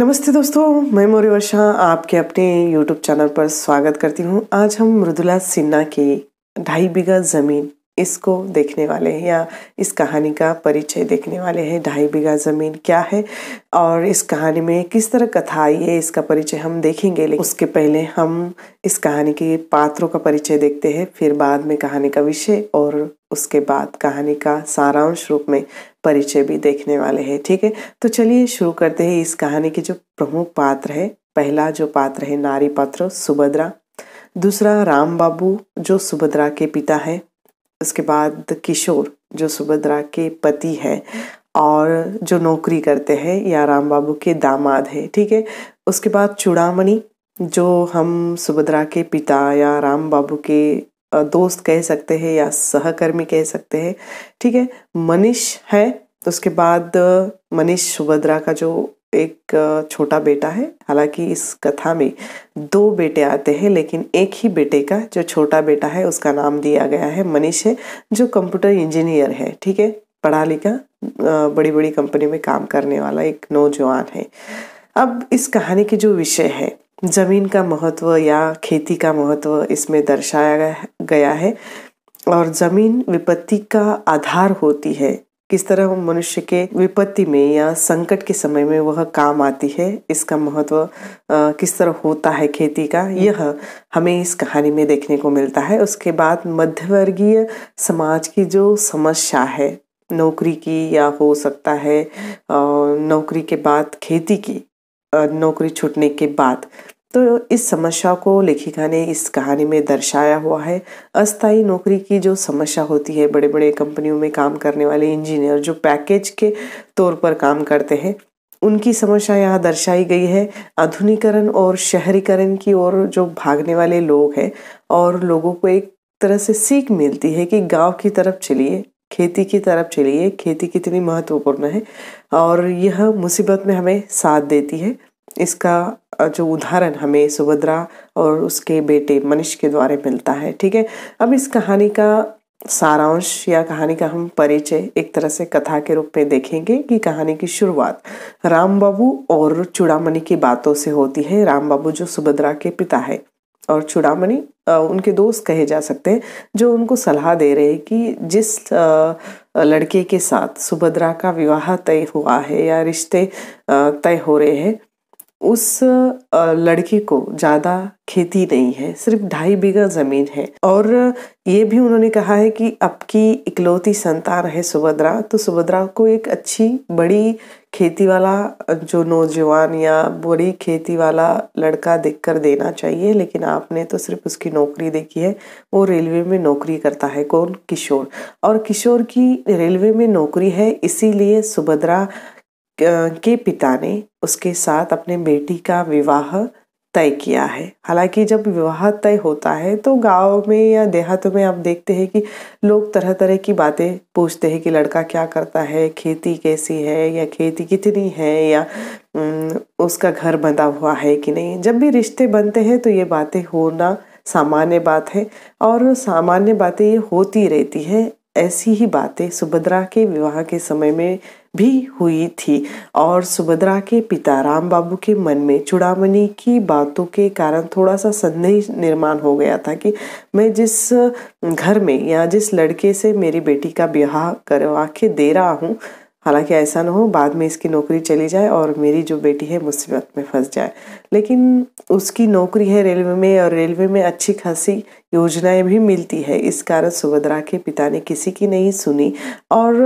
नमस्ते दोस्तों मैं मोरी वर्षा आपके अपने यूट्यूब चैनल पर स्वागत करती हूँ आज हम मृदुला सिन्हा के ढाई बीघा ज़मीन इसको देखने वाले हैं या इस कहानी का परिचय देखने वाले हैं ढाई बीघा ज़मीन क्या है और इस कहानी में किस तरह कथा आई है इसका परिचय हम देखेंगे लेकिन उसके पहले हम इस कहानी के पात्रों का परिचय देखते हैं फिर बाद में कहानी का विषय और उसके बाद कहानी का सारांश रूप में परिचय भी देखने वाले हैं ठीक है तो चलिए शुरू करते हैं इस कहानी के जो प्रमुख पात्र है पहला जो पात्र है नारी पात्र सुभद्रा दूसरा राम बाबू जो सुभद्रा के पिता है उसके बाद किशोर जो सुभद्रा के पति है और जो नौकरी करते हैं या राम बाबू के दामाद है ठीक है उसके बाद चूड़ामणि जो हम सुभद्रा के पिता या राम बाबू के दोस्त कह सकते हैं या सहकर्मी कह सकते हैं ठीक है मनीष है उसके बाद मनीष सुभद्रा का जो एक छोटा बेटा है हालांकि इस कथा में दो बेटे आते हैं लेकिन एक ही बेटे का जो छोटा बेटा है उसका नाम दिया गया है मनीष है जो कंप्यूटर इंजीनियर है ठीक है पढ़ा लिखा बड़ी बड़ी कंपनी में काम करने वाला एक नौजवान है अब इस कहानी के जो विषय है ज़मीन का महत्व या खेती का महत्व इसमें दर्शाया गया है और ज़मीन विपत्ति का आधार होती है किस तरह मनुष्य के विपत्ति में या संकट के समय में वह काम आती है इसका महत्व किस तरह होता है खेती का यह हमें इस कहानी में देखने को मिलता है उसके बाद मध्यवर्गीय समाज की जो समस्या है नौकरी की या हो सकता है नौकरी के बाद खेती की नौकरी छूटने के बाद तो इस समस्या को लेखिका ने इस कहानी में दर्शाया हुआ है अस्थाई नौकरी की जो समस्या होती है बड़े बड़े कंपनियों में काम करने वाले इंजीनियर जो पैकेज के तौर पर काम करते हैं उनकी समस्या यहाँ दर्शाई गई है आधुनिकरण और शहरीकरण की ओर जो भागने वाले लोग हैं और लोगों को एक तरह से सीख मिलती है कि गांव की तरफ चलिए खेती की तरफ चलिए खेती कितनी महत्वपूर्ण है और यह मुसीबत में हमें साथ देती है इसका जो उदाहरण हमें सुभद्रा और उसके बेटे मनीष के द्वारा मिलता है ठीक है अब इस कहानी का सारांश या कहानी का हम परिचय एक तरह से कथा के रूप में देखेंगे कि कहानी की शुरुआत राम बाबू और चूड़ामणि की बातों से होती है राम बाबू जो सुभद्रा के पिता है और चूड़ामणि उनके दोस्त कहे जा सकते हैं जो उनको सलाह दे रहे हैं कि जिस लड़के के साथ सुभद्रा का विवाह तय हुआ है या रिश्ते तय हो रहे हैं उस लड़के को ज़्यादा खेती नहीं है सिर्फ ढाई बीघा ज़मीन है और ये भी उन्होंने कहा है कि आपकी इकलौती संतान है सुभद्रा तो सुभद्रा को एक अच्छी बड़ी खेती वाला जो नौजवान या बड़ी खेती वाला लड़का देख कर देना चाहिए लेकिन आपने तो सिर्फ उसकी नौकरी देखी है वो रेलवे में नौकरी करता है कौन किशोर और किशोर की रेलवे में नौकरी है इसीलिए सुभद्रा के पिता ने उसके साथ अपने बेटी का विवाह तय किया है हालांकि जब विवाह तय होता है तो गांव में या देहात में आप देखते हैं कि लोग तरह तरह की बातें पूछते हैं कि लड़का क्या करता है खेती कैसी है या खेती कितनी है या उसका घर बंधा हुआ है कि नहीं जब भी रिश्ते बनते हैं तो ये बातें होना सामान्य बात है और सामान्य बातें ये होती रहती है ऐसी ही बातें सुभद्रा के विवाह के समय में भी हुई थी और सुभद्रा के पिता राम बाबू के मन में चुड़ामणि की बातों के कारण थोड़ा सा संदेह निर्माण हो गया था कि मैं जिस घर में या जिस लड़के से मेरी बेटी का ब्याह करवा के दे रहा हूँ हालांकि ऐसा ना हो बाद में इसकी नौकरी चली जाए और मेरी जो बेटी है मुसीबत में फंस जाए लेकिन उसकी नौकरी है रेलवे में और रेलवे में अच्छी खासी योजनाएं भी मिलती है इस कारण सुभद्रा के पिता ने किसी की नहीं सुनी और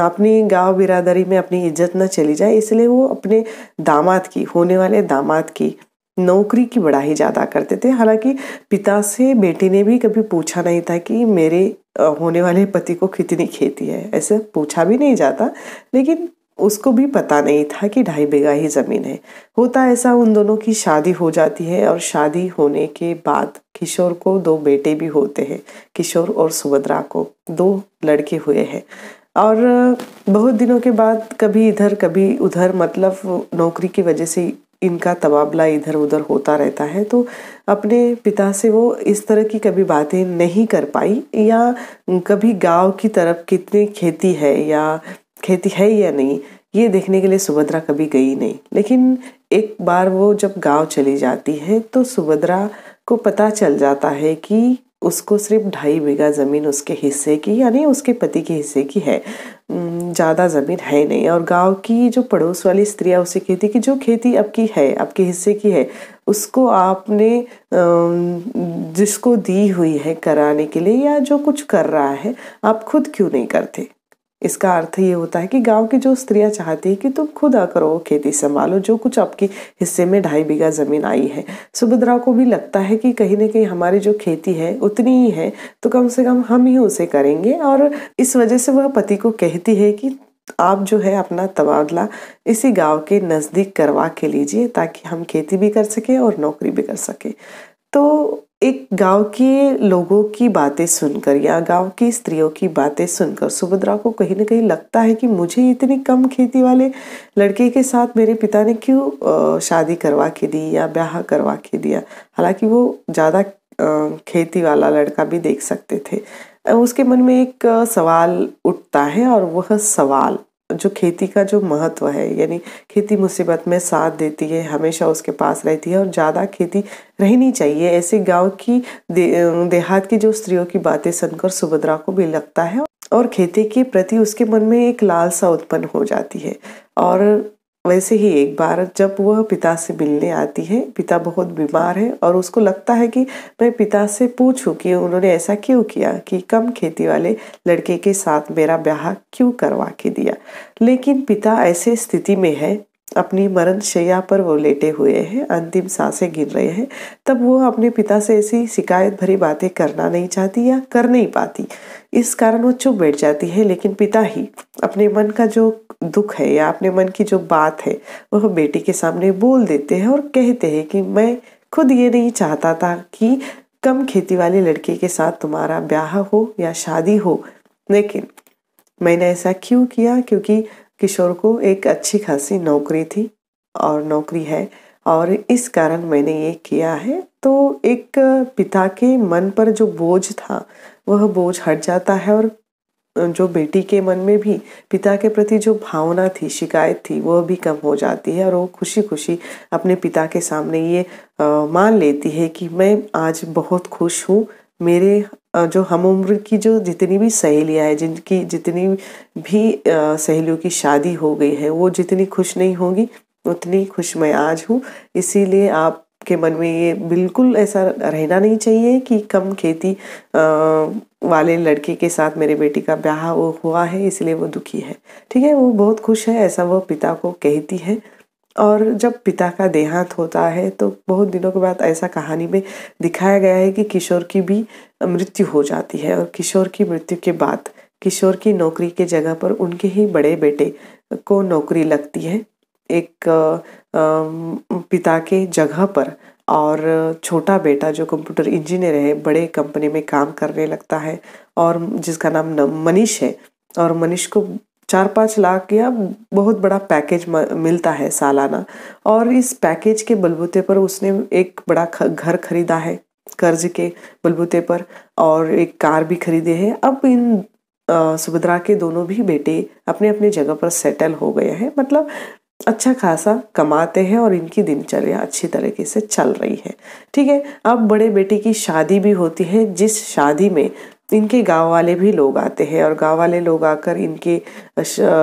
अपनी गांव बिरादरी में अपनी इज्जत न चली जाए इसलिए वो अपने दामाद की होने वाले दामाद की नौकरी की ही ज़्यादा करते थे हालांकि पिता से बेटी ने भी कभी पूछा नहीं था कि मेरे होने वाले पति को कितनी खेती है ऐसे पूछा भी नहीं जाता लेकिन उसको भी पता नहीं था कि ढाई बीघा ही ज़मीन है होता ऐसा उन दोनों की शादी हो जाती है और शादी होने के बाद किशोर को दो बेटे भी होते हैं किशोर और सुभद्रा को दो लड़के हुए हैं और बहुत दिनों के बाद कभी इधर कभी उधर मतलब नौकरी की वजह से इनका तबादला इधर उधर होता रहता है तो अपने पिता से वो इस तरह की कभी बातें नहीं कर पाई या कभी गांव की तरफ कितनी खेती है या खेती है या नहीं ये देखने के लिए सुभद्रा कभी गई नहीं लेकिन एक बार वो जब गांव चली जाती है तो सुभद्रा को पता चल जाता है कि उसको सिर्फ ढाई बीघा ज़मीन उसके हिस्से की यानी उसके पति के हिस्से की है ज़्यादा ज़मीन है नहीं और गांव की जो पड़ोस वाली स्त्रियाँ उसे कहती कि जो खेती आपकी है आपके हिस्से की है उसको आपने जिसको दी हुई है कराने के लिए या जो कुछ कर रहा है आप खुद क्यों नहीं करते इसका अर्थ ये होता है कि गांव की जो स्त्रियां चाहती है कि तुम खुद आकर वो खेती संभालो जो कुछ आपकी हिस्से में ढाई बीघा ज़मीन आई है सुभद्रा को भी लगता है कि कहीं ना कहीं हमारी जो खेती है उतनी ही है तो कम से कम हम ही उसे करेंगे और इस वजह से वह पति को कहती है कि आप जो है अपना तबादला इसी गांव के नज़दीक करवा के लीजिए ताकि हम खेती भी कर सकें और नौकरी भी कर सकें तो एक गांव के लोगों की बातें सुनकर या गांव की स्त्रियों की बातें सुनकर सुभद्रा को कहीं ना कहीं लगता है कि मुझे इतनी कम खेती वाले लड़के के साथ मेरे पिता ने क्यों शादी करवा के दी या ब्याह करवा के दिया हालांकि वो ज़्यादा खेती वाला लड़का भी देख सकते थे उसके मन में एक सवाल उठता है और वह सवाल जो खेती का जो महत्व है यानी खेती मुसीबत में साथ देती है हमेशा उसके पास रहती है और ज़्यादा खेती रहनी चाहिए ऐसे गांव की दे, देहात की जो स्त्रियों की बातें सुनकर सुभद्रा को भी लगता है और खेती के प्रति उसके मन में एक लालसा उत्पन्न हो जाती है और वैसे ही एक बार जब वह पिता से मिलने आती है पिता बहुत बीमार है और उसको लगता है कि मैं पिता से पूछूं कि उन्होंने ऐसा क्यों किया कि कम खेती वाले लड़के के साथ मेरा ब्याह क्यों करवा के दिया लेकिन पिता ऐसे स्थिति में है अपनी मरण शैया पर वो लेटे हुए हैं अंतिम सांसें गिर रहे हैं तब वो अपने पिता से ऐसी शिकायत भरी बातें करना नहीं चाहती या कर नहीं पाती इस कारण वो चुप बैठ जाती है लेकिन पिता ही अपने मन का जो दुख है या अपने मन की जो बात है वह बेटी के सामने बोल देते हैं और कहते हैं कि मैं खुद ये नहीं चाहता था कि कम खेती वाले लड़के के साथ तुम्हारा ब्याह हो या शादी हो लेकिन मैंने ऐसा क्यों किया क्योंकि किशोर को एक अच्छी खासी नौकरी थी और नौकरी है और इस कारण मैंने ये किया है तो एक पिता के मन पर जो बोझ था वह बोझ हट जाता है और जो बेटी के मन में भी पिता के प्रति जो भावना थी शिकायत थी वह भी कम हो जाती है और वो खुशी खुशी अपने पिता के सामने ये मान लेती है कि मैं आज बहुत खुश हूँ मेरे जो हम उम्र की जो जितनी भी सहेलियाँ हैं जिनकी जितनी भी सहेलियों की शादी हो गई है वो जितनी खुश नहीं होगी उतनी खुश मैं आज हूँ इसीलिए आपके मन में ये बिल्कुल ऐसा रहना नहीं चाहिए कि कम खेती वाले लड़के के साथ मेरे बेटी का ब्याह वो हुआ है इसलिए वो दुखी है ठीक है वो बहुत खुश है ऐसा वो पिता को कहती है और जब पिता का देहांत होता है तो बहुत दिनों के बाद ऐसा कहानी में दिखाया गया है कि किशोर की भी मृत्यु हो जाती है और किशोर की मृत्यु के बाद किशोर की नौकरी के जगह पर उनके ही बड़े बेटे को नौकरी लगती है एक पिता के जगह पर और छोटा बेटा जो कंप्यूटर इंजीनियर है बड़े कंपनी में काम करने लगता है और जिसका नाम मनीष है और मनीष को चार पाँच लाख या बहुत बड़ा पैकेज मिलता है सालाना और इस पैकेज के बलबूते पर उसने एक बड़ा घर खरीदा है कर्ज के बलबूते पर और एक कार भी खरीदे है अब इन सुभद्रा के दोनों भी बेटे अपने अपने जगह पर सेटल हो गए हैं मतलब अच्छा खासा कमाते हैं और इनकी दिनचर्या अच्छी तरीके से चल रही है ठीक है अब बड़े बेटे की शादी भी होती है जिस शादी में इनके गांव वाले भी लोग आते हैं और गांव वाले लोग आकर इनके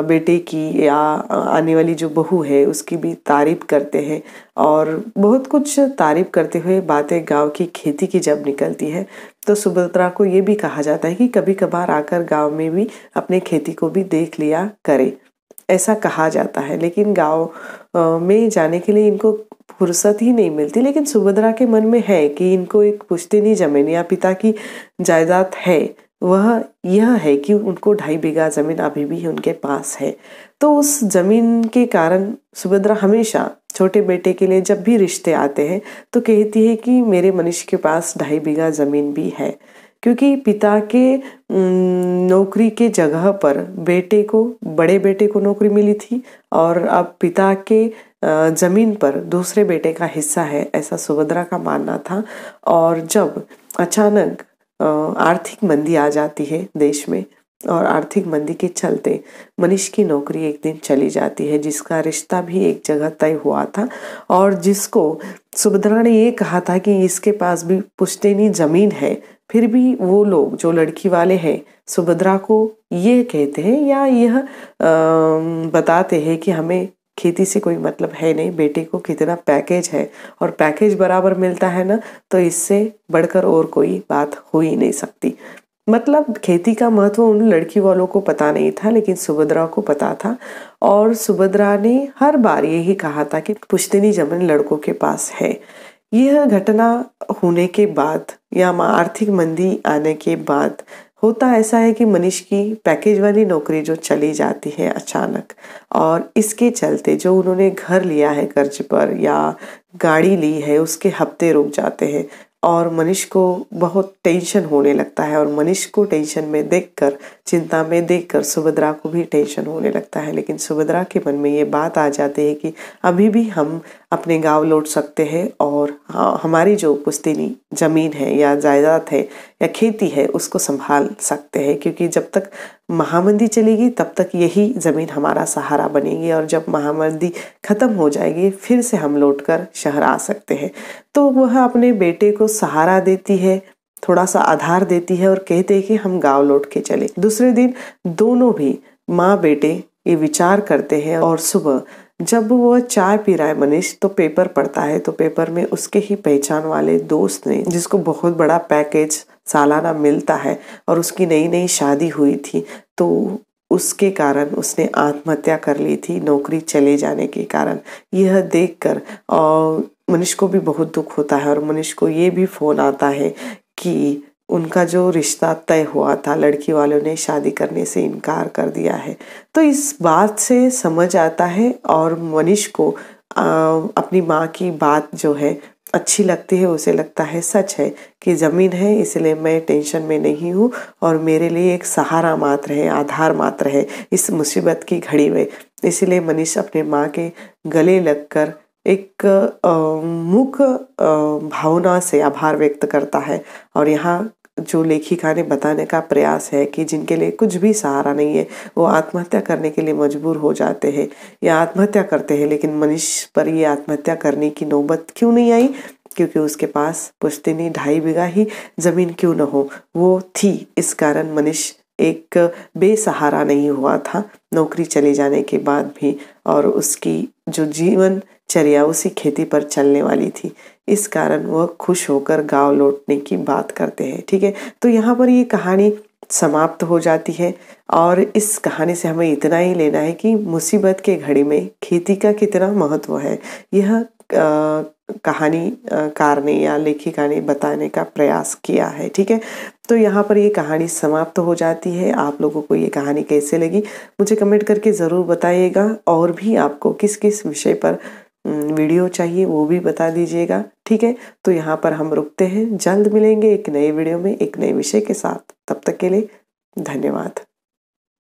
बेटे की या आने वाली जो बहू है उसकी भी तारीफ करते हैं और बहुत कुछ तारीफ करते हुए बातें गांव की खेती की जब निकलती है तो सुभद्रा को ये भी कहा जाता है कि कभी कभार आकर गांव में भी अपने खेती को भी देख लिया करें ऐसा कहा जाता है लेकिन गांव में जाने के लिए इनको फुर्सत ही नहीं मिलती लेकिन सुभद्रा के मन में है कि इनको एक पुश्तनी जमीन या पिता की जायदाद है वह यह है कि उनको ढाई बीघा जमीन अभी भी उनके पास है तो उस जमीन के कारण सुभद्रा हमेशा छोटे बेटे के लिए जब भी रिश्ते आते हैं तो कहती है कि मेरे मनुष्य के पास ढाई बीघा जमीन भी है क्योंकि पिता के नौकरी के जगह पर बेटे को बड़े बेटे को नौकरी मिली थी और अब पिता के ज़मीन पर दूसरे बेटे का हिस्सा है ऐसा सुभद्रा का मानना था और जब अचानक आर्थिक मंदी आ जाती है देश में और आर्थिक मंदी के चलते मनीष की नौकरी एक दिन चली जाती है जिसका रिश्ता भी एक जगह तय हुआ था और जिसको सुभद्रा ने ये कहा था कि इसके पास भी पुश्तैनी ज़मीन है फिर भी वो लोग जो लड़की वाले हैं सुभद्रा को ये कहते हैं या यह बताते हैं कि हमें खेती से कोई मतलब है नहीं बेटे को कितना पैकेज है और पैकेज बराबर मिलता है ना तो इससे बढ़कर और कोई बात हो ही नहीं सकती मतलब खेती का महत्व उन लड़की वालों को पता नहीं था लेकिन सुभद्रा को पता था और सुभद्रा ने हर बार यही कहा था कि पुश्तनी जमन लड़कों के पास है यह घटना होने के बाद या आर्थिक मंदी आने के बाद होता ऐसा है कि मनीष की पैकेज वाली नौकरी जो चली जाती है अचानक और इसके चलते जो उन्होंने घर लिया है कर्ज पर या गाड़ी ली है उसके हफ्ते रुक जाते हैं और मनीष को बहुत टेंशन होने लगता है और मनीष को टेंशन में देखकर चिंता में देखकर सुभद्रा को भी टेंशन होने लगता है लेकिन सुभद्रा के मन में ये बात आ जाती है कि अभी भी हम अपने गांव लौट सकते हैं और हाँ, हमारी जो पुस्तनी ज़मीन है या जायदाद है या खेती है उसको संभाल सकते हैं क्योंकि जब तक महामंदी चलेगी तब तक यही ज़मीन हमारा सहारा बनेगी और जब महामंदी ख़त्म हो जाएगी फिर से हम लौट कर शहर आ सकते हैं तो वह अपने बेटे को सहारा देती है थोड़ा सा आधार देती है और कहते हैं कि हम गांव लौट के चले दूसरे दिन दोनों भी माँ बेटे ये विचार करते हैं और सुबह जब वह चाय पी रहा है मनीष तो पेपर पढ़ता है तो पेपर में उसके ही पहचान वाले दोस्त ने जिसको बहुत बड़ा पैकेज सालाना मिलता है और उसकी नई नई शादी हुई थी तो उसके कारण उसने आत्महत्या कर ली थी नौकरी चले जाने के कारण यह देखकर और मनुष्य को भी बहुत दुख होता है और मनुष्य को ये भी फोन आता है कि उनका जो रिश्ता तय हुआ था लड़की वालों ने शादी करने से इनकार कर दिया है तो इस बात से समझ आता है और मनीष को आ, अपनी माँ की बात जो है अच्छी लगती है उसे लगता है सच है कि ज़मीन है इसलिए मैं टेंशन में नहीं हूँ और मेरे लिए एक सहारा मात्र है आधार मात्र है इस मुसीबत की घड़ी में इसलिए मनीष अपने माँ के गले लगकर एक मुख भावना से आभार व्यक्त करता है और यहाँ जो लेखिका ने बताने का प्रयास है कि जिनके लिए कुछ भी सहारा नहीं है वो आत्महत्या करने के लिए मजबूर हो जाते हैं या आत्महत्या करते हैं लेकिन मनीष पर ये आत्महत्या करने की नौबत क्यों नहीं आई क्योंकि उसके पास पुश्तिनी ढाई बीघा ही ज़मीन क्यों न हो वो थी इस कारण मनीष एक बेसहारा नहीं हुआ था नौकरी चले जाने के बाद भी और उसकी जो जीवन चर्या उसी खेती पर चलने वाली थी इस कारण वह खुश होकर गांव लौटने की बात करते हैं ठीक है तो यहाँ पर ये कहानी समाप्त हो जाती है और इस कहानी से हमें इतना ही लेना है कि मुसीबत के घड़ी में खेती का कितना महत्व है यह कहानी कार ने या लेखिका ने बताने का प्रयास किया है ठीक है तो यहाँ पर ये कहानी समाप्त हो जाती है आप लोगों को ये कहानी कैसे लगी मुझे कमेंट करके ज़रूर बताइएगा और भी आपको किस किस विषय पर वीडियो चाहिए वो भी बता दीजिएगा ठीक है तो यहाँ पर हम रुकते हैं जल्द मिलेंगे एक नए वीडियो में एक नए विषय के साथ तब तक के लिए धन्यवाद